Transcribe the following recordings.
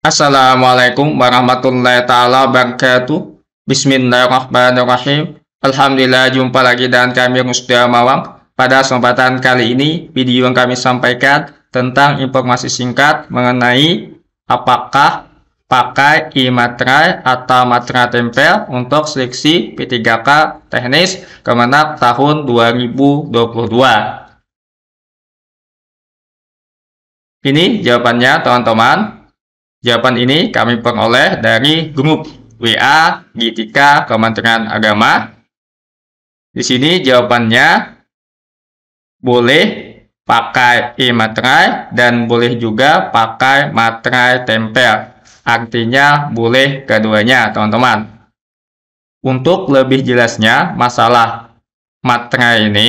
Assalamualaikum warahmatullahi taala wabarakatuh. Bismillahirrahmanirrahim. Alhamdulillah jumpa lagi dengan kami Ustaz Mawang. Pada kesempatan kali ini, video yang kami sampaikan tentang informasi singkat mengenai apakah pakai imaterai atau matra tempel untuk seleksi P3K teknis Kemenak tahun 2022. Ini jawabannya teman-teman. Jawaban ini kami peroleh dari grup WA Gitika Kementerian Agama. Di sini jawabannya boleh pakai e-materai dan boleh juga pakai materai tempel. Artinya boleh keduanya, teman-teman. Untuk lebih jelasnya masalah materai ini,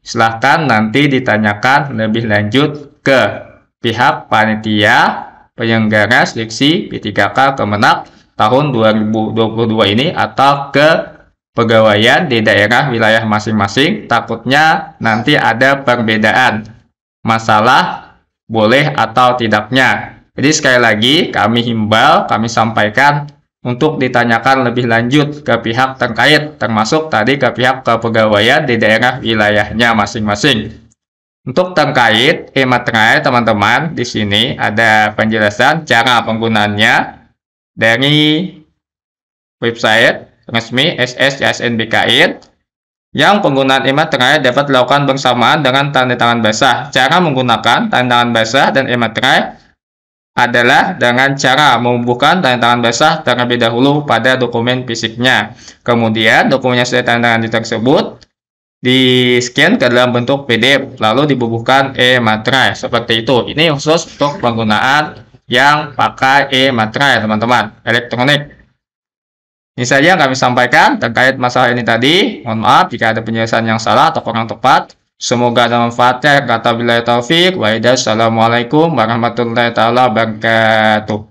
silahkan nanti ditanyakan lebih lanjut ke pihak panitia penyelenggara seleksi P3K Kemenak tahun 2022 ini atau ke pegawaian di daerah wilayah masing-masing, takutnya nanti ada perbedaan masalah boleh atau tidaknya. Jadi sekali lagi kami himbau, kami sampaikan untuk ditanyakan lebih lanjut ke pihak terkait, termasuk tadi ke pihak kepegawaian di daerah wilayahnya masing-masing. Untuk terkait kait, hemat terakhir teman-teman, di sini ada penjelasan cara penggunaannya dari website resmi SS yang penggunaan hemat terkait dapat dilakukan bersamaan dengan tanda tangan basah. Cara menggunakan tanda tangan basah dan hemat terkait adalah dengan cara membukukan tanda tangan basah terlebih dahulu pada dokumen fisiknya. Kemudian dokumen yang sudah tanda tangan tersebut di scan ke dalam bentuk PDF lalu dibubuhkan e-materai seperti itu ini khusus untuk penggunaan yang pakai e-materai teman-teman elektronik ini saja yang kami sampaikan terkait masalah ini tadi mohon maaf jika ada penjelasan yang salah atau kurang tepat semoga ada manfaatnya kata bila taufik wa'idah assalamualaikum warahmatullahi wabarakatuh